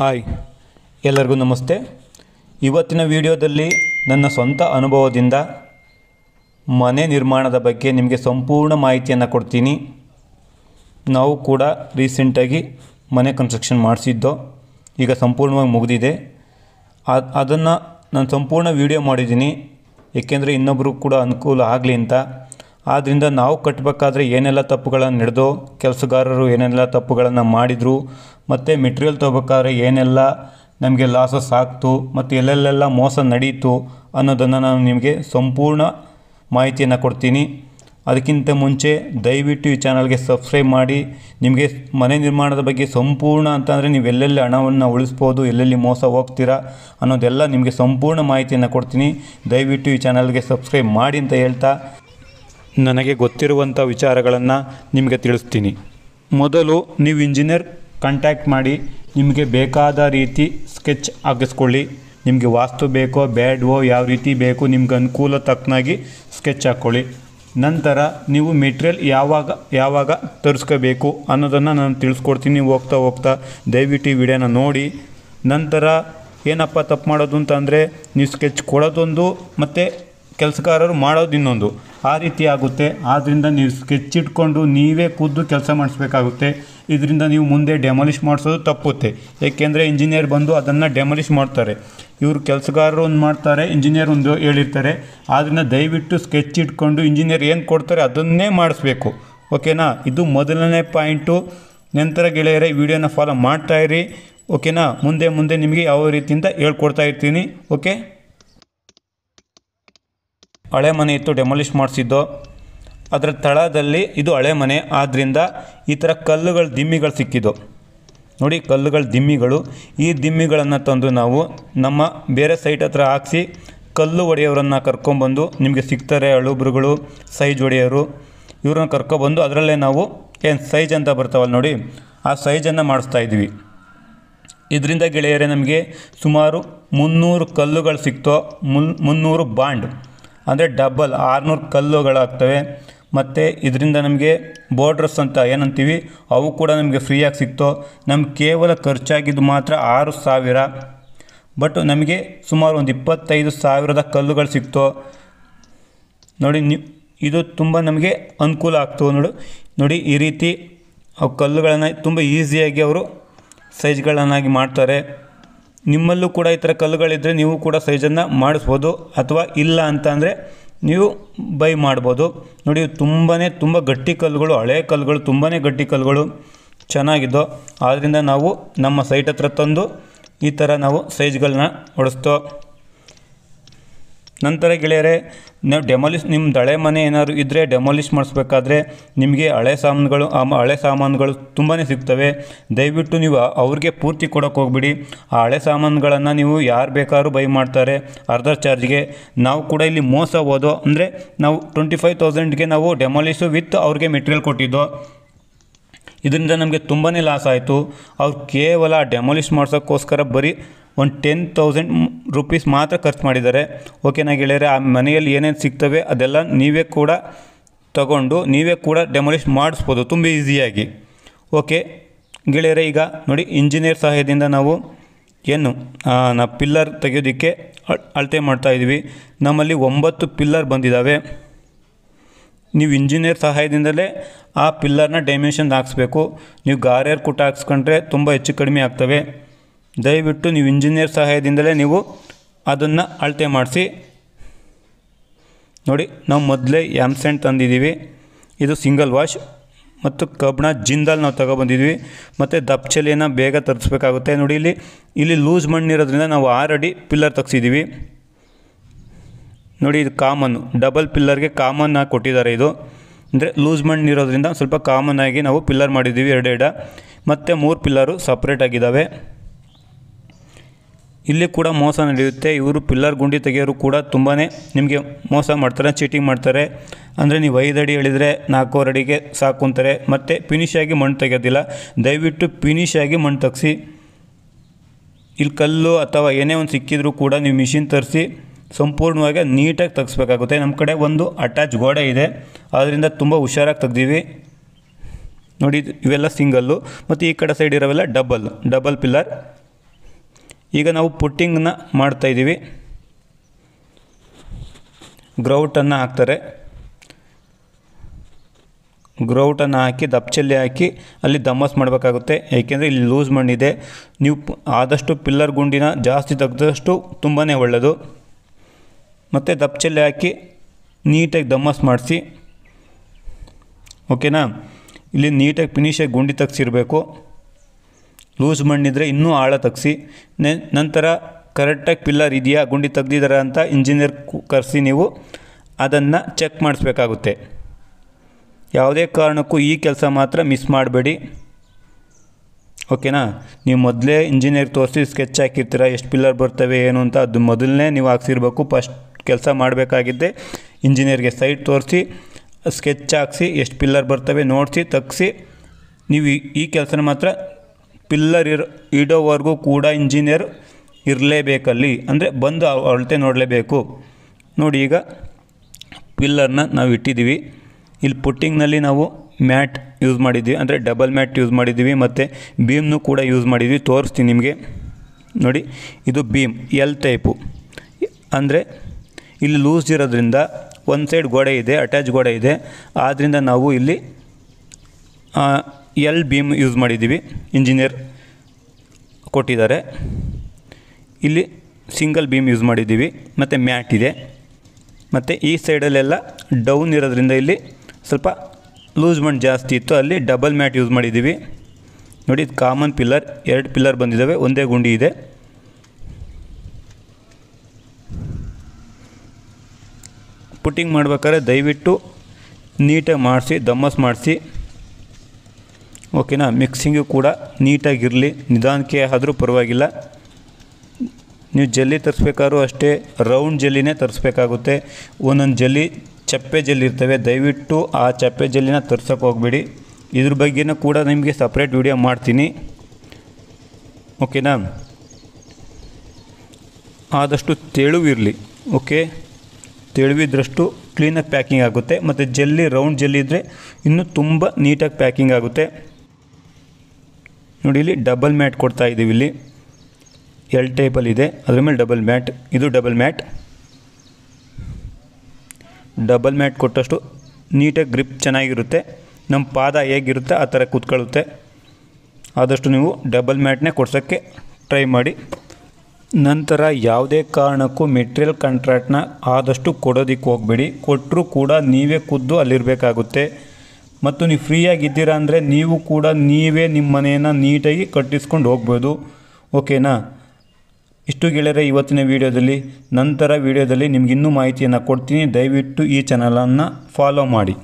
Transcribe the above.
hi ಎಲ್ಲರಿಗೂ ನಮಸ್ತೆ ಇವತ್ತಿನ ವಿಡಿಯೋದಲ್ಲಿ ನನ್ನ ಸ್ವಂತ ಅನುಭವದಿಂದ ಮನೆ ನಿರ್ಮಾಣದ ಬಗ್ಗೆ ನಿಮಗೆ ಸಂಪೂರ್ಣ ಮಾಹಿತಿಯನ್ನು ಕೊಡ್ತೀನಿ ನಾವು ಕೂಡ ರೀಸೆಂಟಾಗಿ ಮನೆ ಕನ್ಸ್ಟ್ರಕ್ಷನ್ ಮಾಡಿಸಿದ್ದು ಈಗ ಸಂಪೂರ್ಣವಾಗಿ ಮುಗಿದಿದೆ ಅದನ್ನು ನಾನು ಸಂಪೂರ್ಣ ವಿಡಿಯೋ ಮಾಡಿದ್ದೀನಿ ಏಕೆಂದರೆ ಇನ್ನೊಬ್ಬರು ಕೂಡ ಅನುಕೂಲ ಆಗಲಿ ಅಂತ ಆದ್ದರಿಂದ ನಾವು ಕಟ್ಟಬೇಕಾದ್ರೆ ಏನೆಲ್ಲ ತಪ್ಪುಗಳನ್ನು ನಡೆದೋ ಕೆಲಸಗಾರರು ಏನೆಲ್ಲ ತಪ್ಪುಗಳನ್ನು ಮಾಡಿದರು ಮತ್ತು ಮೆಟೀರಿಯಲ್ ತೊಗೋಬೇಕಾದ್ರೆ ಏನೆಲ್ಲ ನಮಗೆ ಲಾಸಸ್ ಆಗ್ತು ಮತ್ತು ಎಲ್ಲೆಲ್ಲೆಲ್ಲ ಮೋಸ ನಡೀತು ಅನ್ನೋದನ್ನು ನಾನು ನಿಮಗೆ ಸಂಪೂರ್ಣ ಮಾಹಿತಿಯನ್ನು ಕೊಡ್ತೀನಿ ಅದಕ್ಕಿಂತ ಮುಂಚೆ ದಯವಿಟ್ಟು ಈ ಚಾನಲ್ಗೆ ಸಬ್ಸ್ಕ್ರೈಬ್ ಮಾಡಿ ನಿಮಗೆ ಮನೆ ನಿರ್ಮಾಣದ ಬಗ್ಗೆ ಸಂಪೂರ್ಣ ಅಂತಂದರೆ ನೀವು ಎಲ್ಲೆಲ್ಲಿ ಹಣವನ್ನು ಉಳಿಸ್ಬೋದು ಎಲ್ಲೆಲ್ಲಿ ಮೋಸ ಹೋಗ್ತೀರಾ ಅನ್ನೋದೆಲ್ಲ ನಿಮಗೆ ಸಂಪೂರ್ಣ ಮಾಹಿತಿಯನ್ನು ಕೊಡ್ತೀನಿ ದಯವಿಟ್ಟು ಈ ಚಾನಲ್ಗೆ ಸಬ್ಸ್ಕ್ರೈಬ್ ಮಾಡಿ ಅಂತ ಹೇಳ್ತಾ ನನಗೆ ಗೊತ್ತಿರುವಂಥ ವಿಚಾರಗಳನ್ನು ನಿಮಗೆ ತಿಳಿಸ್ತೀನಿ ಮೊದಲು ನೀವು ಇಂಜಿನಿಯರ್ ಕಾಂಟ್ಯಾಕ್ಟ್ ಮಾಡಿ ನಿಮಗೆ ಬೇಕಾದ ರೀತಿ ಸ್ಕೆಚ್ ಹಾಕಿಸ್ಕೊಳ್ಳಿ ನಿಮಗೆ ವಾಸ್ತು ಬೇಕೋ ಬ್ಯಾಡ್ವೋ ಯಾವ ರೀತಿ ಬೇಕೋ ನಿಮ್ಗೆ ಅನುಕೂಲ ತಕ್ಕನಾಗಿ ಸ್ಕೆಚ್ ಹಾಕ್ಕೊಳ್ಳಿ ನಂತರ ನೀವು ಮೆಟೀರಿಯಲ್ ಯಾವಾಗ ಯಾವಾಗ ತರಿಸ್ಕೋಬೇಕು ಅನ್ನೋದನ್ನು ನಾನು ತಿಳಿಸ್ಕೊಡ್ತೀನಿ ಹೋಗ್ತಾ ಹೋಗ್ತಾ ದಯವಿಟ್ಟು ಈ ವಿಡಿಯೋನ ನೋಡಿ ನಂತರ ಏನಪ್ಪ ತಪ್ಪು ಮಾಡೋದು ಅಂತಂದರೆ ನೀವು ಸ್ಕೆಚ್ ಕೊಡೋದೊಂದು ಮತ್ತು ಕೆಲಸಗಾರರು ಮಾಡೋದು ಇನ್ನೊಂದು ಆ ರೀತಿ ಆಗುತ್ತೆ ಆದ್ದರಿಂದ ನೀವು ಸ್ಕೆಚ್ ಇಟ್ಕೊಂಡು ನೀವೇ ಖುದ್ದು ಕೆಲಸ ಮಾಡಿಸ್ಬೇಕಾಗುತ್ತೆ ಇದರಿಂದ ನೀವು ಮುಂದೆ ಡೆಮಾಲಿಷ್ ಮಾಡಿಸೋದು ತಪ್ಪುತ್ತೆ ಏಕೆಂದರೆ ಇಂಜಿನಿಯರ್ ಬಂದು ಅದನ್ನು ಡೆಮಾಲಿಷ್ ಮಾಡ್ತಾರೆ ಇವರು ಕೆಲಸಗಾರರು ಒಂದು ಮಾಡ್ತಾರೆ ಇಂಜಿನಿಯರ್ ಒಂದು ಹೇಳಿರ್ತಾರೆ ಆದ್ದರಿಂದ ದಯವಿಟ್ಟು ಸ್ಕೆಚ್ ಇಟ್ಕೊಂಡು ಇಂಜಿನಿಯರ್ ಏನು ಕೊಡ್ತಾರೆ ಅದನ್ನೇ ಮಾಡಿಸ್ಬೇಕು ಓಕೆನಾ ಇದು ಮೊದಲನೇ ಪಾಯಿಂಟು ನಂತರ ಗೆಳೆಯರೇ ವಿಡಿಯೋನ ಫಾಲೋ ಮಾಡ್ತಾಯಿರಿ ಓಕೆನಾ ಮುಂದೆ ಮುಂದೆ ನಿಮಗೆ ಯಾವ ರೀತಿಯಿಂದ ಹೇಳ್ಕೊಡ್ತಾ ಇರ್ತೀನಿ ಓಕೆ ಹಳೆ ಮನೆ ಇತ್ತು ಡೆಮಾಲಿಷ್ ಮಾಡಿಸಿದ್ದು ಅದರ ತಳದಲ್ಲಿ ಇದು ಹಳೆ ಮನೆ ಆದ್ದರಿಂದ ಈ ಥರ ಕಲ್ಲುಗಳ ದಿಮ್ಮಿಗಳು ಸಿಕ್ಕಿದ್ದು ನೋಡಿ ಕಲ್ಲುಗಳ ದಿಮ್ಮಿಗಳು ಈ ದಿಮ್ಮಿಗಳನ್ನು ತಂದು ನಾವು ನಮ್ಮ ಬೇರೆ ಸೈಟ್ ಹತ್ರ ಹಾಕ್ಸಿ ಕಲ್ಲು ಒಡೆಯವರನ್ನು ಕರ್ಕೊಂಬಂದು ನಿಮಗೆ ಸಿಗ್ತಾರೆ ಅಳುಬ್ರುಗಳು ಸೈಜ್ ಒಡೆಯೋರು ಇವ್ರನ್ನ ಕರ್ಕೊಬಂದು ಅದರಲ್ಲೇ ನಾವು ಏನು ಸೈಜ್ ಅಂತ ಬರ್ತಾವಲ್ಲ ನೋಡಿ ಆ ಸೈಜನ್ನು ಮಾಡಿಸ್ತಾ ಇದ್ವಿ ಇದರಿಂದ ಗೆಳೆಯರೇ ನಮಗೆ ಸುಮಾರು ಮುನ್ನೂರು ಕಲ್ಲುಗಳು ಸಿಕ್ತೋ ಮುನ್ ಮುನ್ನೂರು ಬಾಂಡ್ ಅಂದರೆ ಡಬಲ್ ಆರುನೂರು ಕಲ್ಲುಗಳಾಗ್ತವೆ ಮತ್ತು ಇದರಿಂದ ನಮಗೆ ಬೋರ್ಡ್ರಸ್ ಅಂತ ಏನಂತೀವಿ ಅವು ಕೂಡ ನಮಗೆ ಫ್ರೀಯಾಗಿ ಸಿಕ್ತು ನಮ್ಗೆ ಕೇವಲ ಖರ್ಚಾಗಿದ್ದು ಮಾತ್ರ ಆರು ಸಾವಿರ ಬಟ್ ನಮಗೆ ಸುಮಾರು ಒಂದು ಇಪ್ಪತ್ತೈದು ಸಾವಿರದ ಕಲ್ಲುಗಳು ಸಿಕ್ತು ನೋಡಿ ಇದು ತುಂಬ ನಮಗೆ ಅನುಕೂಲ ಆಗ್ತವೆ ನೋಡು ನೋಡಿ ಈ ರೀತಿ ಕಲ್ಲುಗಳನ್ನು ತುಂಬ ಈಸಿಯಾಗಿ ಅವರು ಸೈಜ್ಗಳನ್ನಾಗಿ ಮಾಡ್ತಾರೆ ನಿಮ್ಮಲ್ಲೂ ಕೂಡ ಈ ಥರ ಕಲ್ಲುಗಳಿದ್ದರೆ ನೀವು ಕೂಡ ಸೈಜನ್ನು ಮಾಡಿಸ್ಬೋದು ಅಥವಾ ಇಲ್ಲ ಅಂತ ನೀವು ಬೈ ಮಾಡ್ಬೋದು ನೋಡಿ ತುಂಬಾ ತುಂಬ ಗಟ್ಟಿ ಕಲ್ಲುಗಳು ಹಳೆ ಕಲ್ಲುಗಳು ತುಂಬಾ ಗಟ್ಟಿ ಕಲ್ಲುಗಳು ಚೆನ್ನಾಗಿದ್ದು ಆದ್ದರಿಂದ ನಾವು ನಮ್ಮ ಸೈಟ್ ಹತ್ರ ತಂದು ಈ ಥರ ನಾವು ಸೈಜ್ಗಳನ್ನ ಹೊಡೆಸ್ತೋ ನಂತರ ಗೆಳೆಯರೆ ನೀವು ಡೆಮಾಲಿಷ್ ನಿಮ್ಮ ಹಳೆ ಮನೆ ಏನಾದ್ರು ಇದ್ದರೆ ಡೆಮಾಲಿಷ್ ಮಾಡಿಸ್ಬೇಕಾದ್ರೆ ನಿಮಗೆ ಹಳೆ ಸಾಮಾನುಗಳು ಆ ಹಳೆ ಸಾಮಾನುಗಳು ತುಂಬಾ ಸಿಗ್ತವೆ ದಯವಿಟ್ಟು ನೀವು ಅವ್ರಿಗೆ ಪೂರ್ತಿ ಕೊಡೋಕೆ ಹೋಗ್ಬಿಡಿ ಆ ಹಳೆ ಸಾಮಾನುಗಳನ್ನು ನೀವು ಯಾರು ಬೇಕಾದ್ರೂ ಬೈ ಮಾಡ್ತಾರೆ ಅರ್ಧ ಚಾರ್ಜ್ಗೆ ನಾವು ಕೂಡ ಇಲ್ಲಿ ಮೋಸ ಹೋದೋ ಅಂದರೆ ನಾವು ಟ್ವೆಂಟಿ ಫೈವ್ ತೌಸಂಡ್ಗೆ ನಾವು ಡೆಮಾಲಿಷು ವಿತ್ ಅವ್ರಿಗೆ ಮೆಟೀರಿಯಲ್ ಕೊಟ್ಟಿದ್ದೋ ಇದರಿಂದ ನಮಗೆ ತುಂಬಾ ಲಾಸ್ ಆಯಿತು ಅವ್ರು ಕೇವಲ ಡೆಮಾಲಿಷ್ ಮಾಡಿಸೋಕ್ಕೋಸ್ಕರ ಬರೀ ಒಂದು ಟೆನ್ ತೌಸಂಡ್ ರುಪೀಸ್ ಮಾತ್ರ ಖರ್ಚು ಮಾಡಿದ್ದಾರೆ ಓಕೆನ ಗೆಳೆಯರೆ ಆ ಮನೆಯಲ್ಲಿ ಏನೇನು ಸಿಗ್ತವೆ ಅದೆಲ್ಲ ನೀವೇ ಕೂಡ ತಗೊಂಡು ನೀವೇ ಕೂಡ ಡೆಮೊಲಿಷ್ ಮಾಡಿಸ್ಬೋದು ತುಂಬ ಈಸಿಯಾಗಿ ಓಕೆ ಗೆಳೆಯರೆ ಈಗ ನೋಡಿ ಇಂಜಿನಿಯರ್ ಸಹಾಯದಿಂದ ನಾವು ಏನು ನಾ ಪಿಲ್ಲರ್ ತೆಗೆಯೋದಕ್ಕೆ ಅಳತೆ ಇದ್ದೀವಿ ನಮ್ಮಲ್ಲಿ ಒಂಬತ್ತು ಪಿಲ್ಲರ್ ಬಂದಿದ್ದಾವೆ ನೀವು ಇಂಜಿನಿಯರ್ ಸಹಾಯದಿಂದಲೇ ಆ ಪಿಲ್ಲರ್ನ ಡೈಮೆನ್ಷನ್ ಹಾಕ್ಸ್ಬೇಕು ನೀವು ಗಾರ್ಯರ್ ಕೂಟ ಹಾಕ್ಸ್ಕೊಂಡ್ರೆ ತುಂಬ ಹೆಚ್ಚು ಕಡಿಮೆ ಆಗ್ತವೆ ದಯವಿಟ್ಟು ನೀವು ಇಂಜಿನಿಯರ್ ಸಹಾಯದಿಂದಲೇ ನೀವು ಅದನ್ನು ಅಳತೆ ಮಾಡಿಸಿ ನೋಡಿ ನಾವು ಮೊದಲೇ ಆ್ಯಮ್ಸೆಂಟ್ ತಂದಿದ್ದೀವಿ ಇದು ಸಿಂಗಲ್ ವಾಶ್ ಮತ್ತು ಕಬ್ಬಣ ಜಿಂದಲ್ ನಾವು ತಗೊಬಂದಿದ್ವಿ ಮತ್ತು ದಪ್ಚಲಿಯನ್ನು ಬೇಗ ತರಿಸ್ಬೇಕಾಗುತ್ತೆ ನೋಡಿ ಇಲ್ಲಿ ಇಲ್ಲಿ ಲೂಸ್ ಮಣ್ಣಿರೋದ್ರಿಂದ ನಾವು ಅಡಿ ಪಿಲ್ಲರ್ ತೆಗ್ಸಿದ್ದೀವಿ ನೋಡಿ ಇದು ಕಾಮನ್ನು ಡಬಲ್ ಪಿಲ್ಲರ್ಗೆ ಕಾಮನ್ ಆಗಿ ಕೊಟ್ಟಿದ್ದಾರೆ ಇದು ಅಂದರೆ ಲೂಸ್ ಮಣ್ಣಿರೋದ್ರಿಂದ ಸ್ವಲ್ಪ ಕಾಮನ್ ಆಗಿ ನಾವು ಪಿಲ್ಲರ್ ಮಾಡಿದ್ದೀವಿ ಎರಡೆಡ ಮತ್ತು ಮೂರು ಪಿಲ್ಲರು ಸಪ್ರೇಟ್ ಆಗಿದ್ದಾವೆ ಇಲ್ಲಿ ಕೂಡ ಮೋಸ ನಡೆಯುತ್ತೆ ಇವರು ಪಿಲ್ಲರ್ ಗುಂಡಿ ತೆಗೆಯೋರು ಕೂಡ ತುಂಬಾ ನಿಮಗೆ ಮೋಸ ಮಾಡ್ತಾರೆ ಚೀಟಿಂಗ್ ಮಾಡ್ತಾರೆ ಅಂದರೆ ನೀವು ಐದು ಅಡಿ ಹೇಳಿದರೆ ನಾಲ್ಕೂವರೆ ಅಡಿಗೆ ಸಾಕು ಅಂತಾರೆ ಮತ್ತು ಆಗಿ ಮಣ್ಣು ತೆಗೆಯೋದಿಲ್ಲ ದಯವಿಟ್ಟು ಆಗಿ ಮಣ್ಣು ತೆಗೆಸಿ ಇಲ್ಲಿ ಕಲ್ಲು ಅಥವಾ ಏನೇ ಒಂದು ಸಿಕ್ಕಿದ್ರೂ ಕೂಡ ನೀವು ಮಿಷಿನ್ ತರಿಸಿ ಸಂಪೂರ್ಣವಾಗಿ ನೀಟಾಗಿ ತೆಗೆಸ್ಬೇಕಾಗುತ್ತೆ ನಮ್ಮ ಕಡೆ ಒಂದು ಅಟ್ಯಾಚ್ ಗೋಡೆ ಇದೆ ಆದ್ದರಿಂದ ತುಂಬ ಹುಷಾರಾಗಿ ತೆಗ್ದೀವಿ ನೋಡಿ ಇವೆಲ್ಲ ಸಿಂಗಲ್ಲು ಮತ್ತು ಈ ಕಡೆ ಸೈಡ್ ಇರೋವೆಲ್ಲ ಡಬಲ್ ಡಬಲ್ ಪಿಲ್ಲರ್ ಈಗ ನಾವು ಪುಟ್ಟಿಂಗ್ನ ಮಾಡ್ತಾಯಿದ್ದೀವಿ ಗ್ರೌಟನ್ನು ಹಾಕ್ತಾರೆ ಗ್ರೌಟನ್ನು ಹಾಕಿ ದಪ್ಚಲ್ಲಿ ಹಾಕಿ ಅಲ್ಲಿ ದಮ್ಮಸ್ ಮಾಡಬೇಕಾಗುತ್ತೆ ಏಕೆಂದರೆ ಇಲ್ಲಿ ಲೂಸ್ ಮಣ್ಣಿದೆ ನೀವು ಆದಷ್ಟು ಪಿಲ್ಲರ್ ಗುಂಡಿನ ಜಾಸ್ತಿ ತೆಗೆದಷ್ಟು ತುಂಬಾ ಒಳ್ಳೆಯದು ಮತ್ತು ದಪ್ಚಲ್ಲಿ ಹಾಕಿ ನೀಟಾಗಿ ದಮ್ಮಸ್ ಮಾಡಿಸಿ ಓಕೆನಾ ಇಲ್ಲಿ ನೀಟಾಗಿ ಫಿನಿಷಾಗಿ ಗುಂಡಿ ತೆಗ್ಸಿರಬೇಕು ಲೂಸ್ ಮಣ್ಣಿದ್ರೆ ಇನ್ನೂ ಆಳ ತಗ್ಸಿ ನೆ ನಂತರ ಕರೆಕ್ಟಾಗಿ ಪಿಲ್ಲರ್ ಇದೆಯಾ ಗುಂಡಿ ತೆಗ್ದಿದ್ದಾರ ಅಂತ ಇಂಜಿನಿಯರ್ ಕರೆಸಿ ನೀವು ಅದನ್ನು ಚೆಕ್ ಮಾಡಿಸ್ಬೇಕಾಗುತ್ತೆ ಯಾವುದೇ ಕಾರಣಕ್ಕೂ ಈ ಕೆಲಸ ಮಾತ್ರ ಮಿಸ್ ಮಾಡಬೇಡಿ ಓಕೆನಾ ನೀವು ಮೊದಲೇ ಇಂಜಿನಿಯರ್ ತೋರಿಸಿ ಸ್ಕೆಚ್ ಹಾಕಿರ್ತೀರ ಎಷ್ಟು ಪಿಲ್ಲರ್ ಬರ್ತವೆ ಏನು ಅಂತ ಅದು ಮೊದಲನೇ ನೀವು ಹಾಕ್ಸಿರ್ಬೇಕು ಫಸ್ಟ್ ಕೆಲಸ ಮಾಡಬೇಕಾಗಿದ್ದೆ ಇಂಜಿನಿಯರ್ಗೆ ಸೈಟ್ ತೋರಿಸಿ ಸ್ಕೆಚ್ ಹಾಕ್ಸಿ ಎಷ್ಟು ಪಿಲ್ಲರ್ ಬರ್ತವೆ ನೋಡಿಸಿ ತಗ್ಸಿ ನೀವು ಈ ಕೆಲಸನ ಮಾತ್ರ ಪಿಲ್ಲರ್ ಇರೋ ಇಡೋವರೆಗೂ ಕೂಡ ಇಂಜಿನಿಯರ್ ಇರಲೇಬೇಕಲ್ಲಿ ಅಂದರೆ ಬಂದು ಅಳತೆ ನೋಡಲೇಬೇಕು ನೋಡಿ ಈಗ ಪಿಲ್ಲರ್ನ ನಾವು ಇಟ್ಟಿದ್ದೀವಿ ಇಲ್ಲಿ ಪುಟ್ಟಿಂಗ್ನಲ್ಲಿ ನಾವು ಮ್ಯಾಟ್ ಯೂಸ್ ಮಾಡಿದ್ವಿ ಅಂದರೆ ಡಬಲ್ ಮ್ಯಾಟ್ ಯೂಸ್ ಮಾಡಿದ್ದೀವಿ ಮತ್ತು ಬೀಮ್ನು ಕೂಡ ಯೂಸ್ ಮಾಡಿದ್ವಿ ತೋರಿಸ್ತೀನಿ ನಿಮಗೆ ನೋಡಿ ಇದು ಬೀಮ್ ಎಲ್ ಟೈಪು ಅಂದರೆ ಇಲ್ಲಿ ಲೂಸ್ ಇರೋದ್ರಿಂದ ಒಂದು ಸೈಡ್ ಗೋಡೆ ಇದೆ ಅಟ್ಯಾಚ್ ಗೋಡೆ ಇದೆ ಆದ್ದರಿಂದ ನಾವು ಇಲ್ಲಿ ಎಲ್ ಬೀಮ್ ಯೂಸ್ ಮಾಡಿದ್ದೀವಿ ಇಂಜಿನಿಯರ್ ಕೊಟ್ಟಿದ್ದಾರೆ ಇಲ್ಲಿ ಸಿಂಗಲ್ ಬೀಮ್ ಯೂಸ್ ಮಾಡಿದ್ದೀವಿ ಮತ್ತು ಮ್ಯಾಟ್ ಇದೆ ಮತ್ತು ಈ ಸೈಡಲ್ಲೆಲ್ಲ ಡೌನ್ ಇರೋದ್ರಿಂದ ಇಲ್ಲಿ ಸ್ವಲ್ಪ ಲೂಸ್ಮೆಂಟ್ ಜಾಸ್ತಿ ಇತ್ತು ಅಲ್ಲಿ ಡಬಲ್ ಮ್ಯಾಟ್ ಯೂಸ್ ಮಾಡಿದ್ದೀವಿ ನೋಡಿ ಕಾಮನ್ ಪಿಲ್ಲರ್ ಎರಡು ಪಿಲ್ಲರ್ ಬಂದಿದ್ದಾವೆ ಒಂದೇ ಗುಂಡಿ ಇದೆ ಪುಟ್ಟಿಂಗ್ ಮಾಡ್ಬೇಕಾದ್ರೆ ದಯವಿಟ್ಟು ನೀಟಾಗಿ ಮಾಡಿಸಿ ದಮ್ಮಸ್ ಮಾಡಿಸಿ ಓಕೆನಾ ಮಿಕ್ಸಿಂಗು ಕೂಡ ನೀಟಾಗಿರಲಿ ನಿಧಾನಕ್ಕೆ ಆದರೂ ಪರವಾಗಿಲ್ಲ ನೀವು ಜಲ್ಲಿ ತರಿಸ್ಬೇಕಾದ್ರೂ ಅಷ್ಟೇ ರೌಂಡ್ ಜಲ್ಲಿನೇ ತರಿಸ್ಬೇಕಾಗುತ್ತೆ ಒಂದೊಂದು ಜಲ್ಲಿ ಚಪ್ಪೆ ಜಲ್ಲಿ ಇರ್ತವೆ ದಯವಿಟ್ಟು ಆ ಚಪ್ಪೆ ಜಲ್ಲಿನ ತರ್ಸೋಕೆ ಹೋಗಬೇಡಿ ಇದ್ರ ಬಗ್ಗೆನೂ ಕೂಡ ನಿಮಗೆ ಸಪ್ರೇಟ್ ವಿಡಿಯೋ ಮಾಡ್ತೀನಿ ಓಕೆನಾ ಆದಷ್ಟು ತೆಳುವಿರಲಿ ಓಕೆ ತೆಳುವಿದ್ರಷ್ಟು ಕ್ಲೀನಾಗಿ ಪ್ಯಾಕಿಂಗ್ ಆಗುತ್ತೆ ಮತ್ತು ಜಲ್ಲಿ ರೌಂಡ್ ಜಲ್ಲಿ ಇದ್ದರೆ ಇನ್ನೂ ತುಂಬ ನೀಟಾಗಿ ಪ್ಯಾಕಿಂಗ್ ಆಗುತ್ತೆ ನೋಡಿ ಇಲ್ಲಿ ಡಬಲ್ ಮ್ಯಾಟ್ ಕೊಡ್ತಾ ಇದ್ದೀವಿ ಇಲ್ಲಿ ಎಲ್ ಟೇಬಲ್ ಇದೆ ಅದ್ರ ಮೇಲೆ ಡಬಲ್ ಮ್ಯಾಟ್ ಇದು ಡಬಲ್ ಮ್ಯಾಟ್ ಡಬಲ್ ಮ್ಯಾಟ್ ಕೊಟ್ಟಷ್ಟು ನೀಟಾಗಿ ಗ್ರಿಪ್ ಚೆನ್ನಾಗಿರುತ್ತೆ ನಮ್ಮ ಪಾದ ಹೇಗಿರುತ್ತೆ ಆ ಥರ ಕೂತ್ಕೊಳ್ಳುತ್ತೆ ಆದಷ್ಟು ನೀವು ಡಬಲ್ ಮ್ಯಾಟ್ನೇ ಕೊಡ್ಸೋಕ್ಕೆ ಟ್ರೈ ಮಾಡಿ ನಂತರ ಯಾವುದೇ ಕಾರಣಕ್ಕೂ ಮೆಟೀರಿಯಲ್ ಕಾಂಟ್ರಾಕ್ಟ್ನ ಆದಷ್ಟು ಕೊಡೋದಕ್ಕೆ ಹೋಗಬೇಡಿ ಕೊಟ್ಟರೂ ಕೂಡ ನೀವೇ ಕುದ್ದು ಅಲ್ಲಿರಬೇಕಾಗುತ್ತೆ ಮತ್ತು ನೀವು ಫ್ರೀಯಾಗಿದ್ದೀರಾ ಅಂದರೆ ನೀವು ಕೂಡ ನೀವೇ ನಿಮ್ಮ ಮನೆಯನ್ನು ನೀಟಾಗಿ ಕಟ್ಟಿಸ್ಕೊಂಡು ಹೋಗ್ಬೋದು ಓಕೆನಾ ಇಷ್ಟು ಗೆಳೆಯರೆ ಇವತ್ತಿನ ವಿಡಿಯೋದಲ್ಲಿ ನಂತರ ವೀಡಿಯೋದಲ್ಲಿ ನಿಮಗಿನ್ನೂ ಮಾಹಿತಿಯನ್ನು ಕೊಡ್ತೀನಿ ದಯವಿಟ್ಟು ಈ ಚಾನಲನ್ನು ಫಾಲೋ ಮಾಡಿ